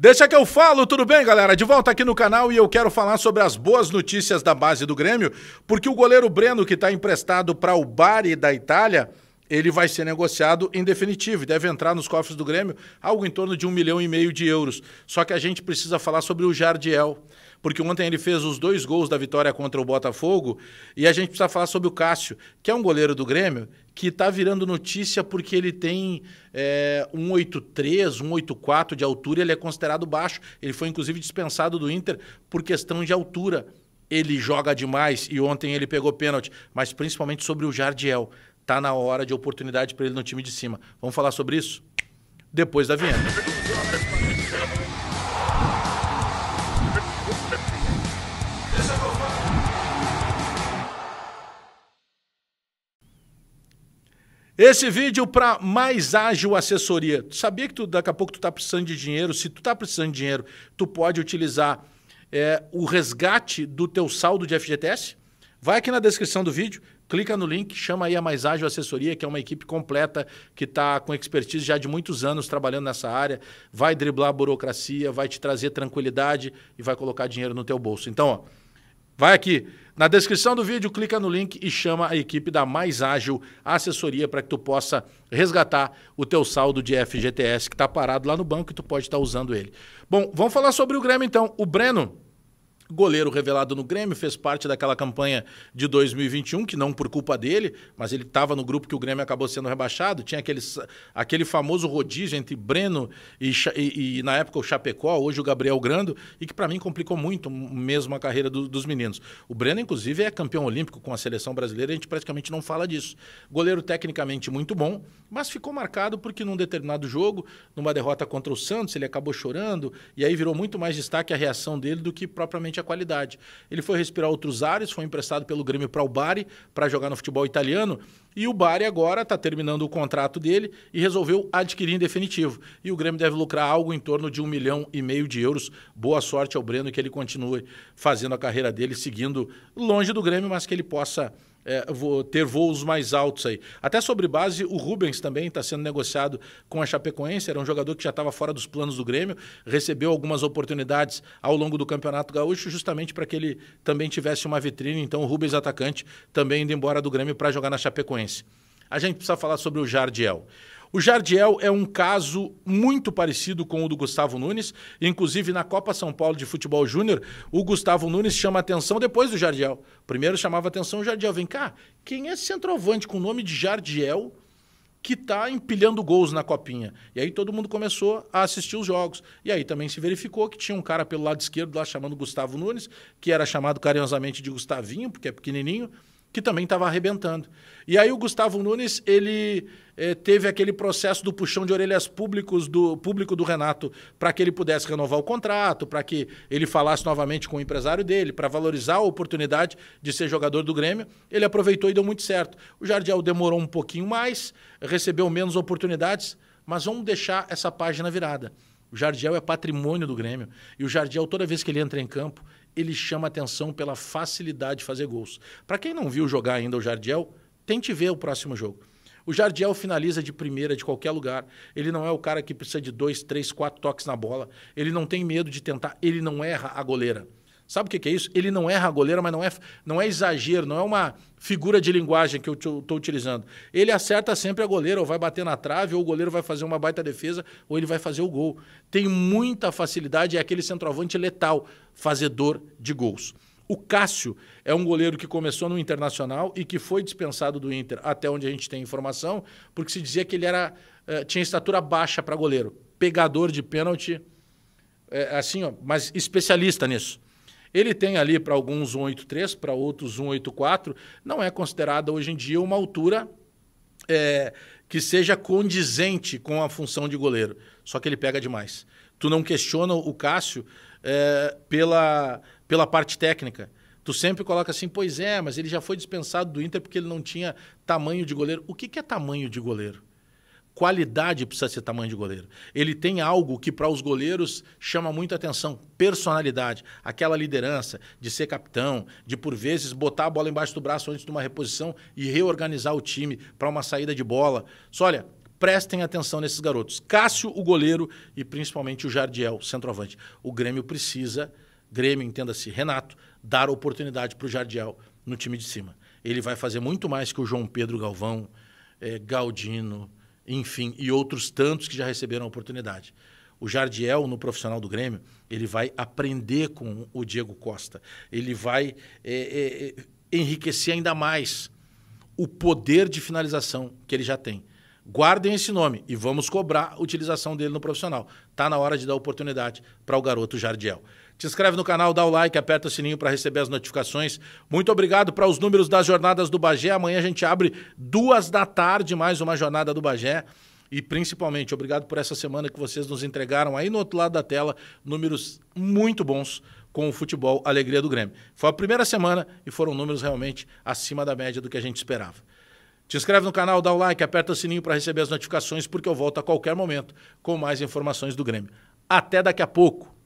Deixa que eu falo, tudo bem, galera? De volta aqui no canal e eu quero falar sobre as boas notícias da base do Grêmio, porque o goleiro Breno, que está emprestado para o Bari da Itália, ele vai ser negociado em definitivo e deve entrar nos cofres do Grêmio algo em torno de um milhão e meio de euros. Só que a gente precisa falar sobre o Jardiel porque ontem ele fez os dois gols da vitória contra o Botafogo. E a gente precisa falar sobre o Cássio, que é um goleiro do Grêmio que está virando notícia porque ele tem é, 1,83, 1,84 de altura. Ele é considerado baixo. Ele foi inclusive dispensado do Inter por questão de altura. Ele joga demais e ontem ele pegou pênalti, mas principalmente sobre o Jardiel. Tá na hora de oportunidade para ele no time de cima. Vamos falar sobre isso depois da vinheta. Esse vídeo para mais ágil assessoria. Tu sabia que tu, daqui a pouco tu está precisando de dinheiro? Se tu está precisando de dinheiro, tu pode utilizar é, o resgate do teu saldo de FGTS? Vai aqui na descrição do vídeo, clica no link, chama aí a Mais Ágil Assessoria, que é uma equipe completa que está com expertise já de muitos anos trabalhando nessa área, vai driblar a burocracia, vai te trazer tranquilidade e vai colocar dinheiro no teu bolso. Então, ó, vai aqui. Na descrição do vídeo, clica no link e chama a equipe da Mais Ágil Assessoria para que tu possa resgatar o teu saldo de FGTS que está parado lá no banco e tu pode estar tá usando ele. Bom, vamos falar sobre o Grêmio então. O Breno goleiro revelado no Grêmio, fez parte daquela campanha de 2021, que não por culpa dele, mas ele estava no grupo que o Grêmio acabou sendo rebaixado. Tinha aquele, aquele famoso rodízio entre Breno e, e, e na época, o Chapecó, hoje o Gabriel Grando, e que para mim complicou muito mesmo a carreira do, dos meninos. O Breno, inclusive, é campeão olímpico com a seleção brasileira, a gente praticamente não fala disso. Goleiro tecnicamente muito bom, mas ficou marcado porque num determinado jogo, numa derrota contra o Santos, ele acabou chorando, e aí virou muito mais destaque a reação dele do que propriamente a qualidade. Ele foi respirar outros ares, foi emprestado pelo Grêmio para o Bari para jogar no futebol italiano. E o Bari agora está terminando o contrato dele e resolveu adquirir em definitivo. E o Grêmio deve lucrar algo em torno de um milhão e meio de euros. Boa sorte ao Breno que ele continue fazendo a carreira dele, seguindo longe do Grêmio, mas que ele possa é, ter voos mais altos aí. Até sobre base, o Rubens também está sendo negociado com a Chapecoense, era um jogador que já estava fora dos planos do Grêmio, recebeu algumas oportunidades ao longo do Campeonato Gaúcho, justamente para que ele também tivesse uma vitrine. Então, o Rubens, atacante, também indo embora do Grêmio para jogar na Chapecoense a gente precisa falar sobre o Jardiel. O Jardiel é um caso muito parecido com o do Gustavo Nunes. Inclusive, na Copa São Paulo de Futebol Júnior, o Gustavo Nunes chama atenção depois do Jardiel. Primeiro chamava atenção o Jardiel. Vem cá, quem é esse centroavante com o nome de Jardiel que está empilhando gols na copinha. E aí todo mundo começou a assistir os jogos. E aí também se verificou que tinha um cara pelo lado esquerdo lá chamando Gustavo Nunes, que era chamado carinhosamente de Gustavinho, porque é pequenininho que também estava arrebentando. E aí o Gustavo Nunes, ele eh, teve aquele processo do puxão de orelhas públicos do público do Renato para que ele pudesse renovar o contrato, para que ele falasse novamente com o empresário dele, para valorizar a oportunidade de ser jogador do Grêmio. Ele aproveitou e deu muito certo. O Jardiel demorou um pouquinho mais, recebeu menos oportunidades, mas vamos deixar essa página virada. O Jardiel é patrimônio do Grêmio. E o Jardiel, toda vez que ele entra em campo, ele chama atenção pela facilidade de fazer gols. Para quem não viu jogar ainda o Jardiel, tente ver o próximo jogo. O Jardiel finaliza de primeira de qualquer lugar. Ele não é o cara que precisa de dois, três, quatro toques na bola. Ele não tem medo de tentar. Ele não erra a goleira. Sabe o que, é isso? Ele não erra é a goleira, mas não é, não é exagero, não é uma figura de linguagem que eu estou utilizando. Ele acerta sempre a goleira, ou vai bater na trave, ou o goleiro vai fazer uma baita defesa, ou ele vai fazer o gol. Tem muita facilidade, é aquele centroavante letal, fazedor de gols. O Cássio é um goleiro que começou no Internacional e que foi dispensado do Inter, até onde a gente tem informação, porque se dizia que ele era eh, tinha estatura baixa para goleiro, pegador de pênalti, eh, assim, ó, mas especialista nisso. Ele tem ali para alguns 183, para outros 184. Não é considerada hoje em dia uma altura é, que seja condizente com a função de goleiro. Só que ele pega demais. Tu não questiona o Cássio é, pela, pela parte técnica. Tu sempre coloca assim, pois é, mas ele já foi dispensado do Inter porque ele não tinha tamanho de goleiro. O que, que é tamanho de goleiro? qualidade precisa ser tamanho de goleiro. Ele tem algo que para os goleiros chama muita atenção, personalidade, aquela liderança de ser capitão, de por vezes botar a bola embaixo do braço antes de uma reposição e reorganizar o time para uma saída de bola. Só olha, prestem atenção nesses garotos. Cássio, o goleiro, e principalmente o Jardiel, centroavante. O Grêmio precisa, Grêmio, entenda-se, Renato, dar oportunidade para o Jardiel no time de cima. Ele vai fazer muito mais que o João Pedro Galvão, eh, Galdino, enfim, e outros tantos que já receberam a oportunidade. O Jardiel, no profissional do Grêmio, ele vai aprender com o Diego Costa. Ele vai é, é, é enriquecer ainda mais o poder de finalização que ele já tem. Guardem esse nome e vamos cobrar a utilização dele no profissional. Tá na hora de dar oportunidade para o garoto Jardiel. Te inscreve no canal, dá o like, aperta o sininho para receber as notificações. Muito obrigado para os números das jornadas do Bagé. Amanhã a gente abre duas da tarde mais uma jornada do Bagé. E principalmente, obrigado por essa semana que vocês nos entregaram aí no outro lado da tela números muito bons com o futebol Alegria do Grêmio. Foi a primeira semana e foram números realmente acima da média do que a gente esperava. Te inscreve no canal, dá o like, aperta o sininho para receber as notificações, porque eu volto a qualquer momento com mais informações do Grêmio. Até daqui a pouco.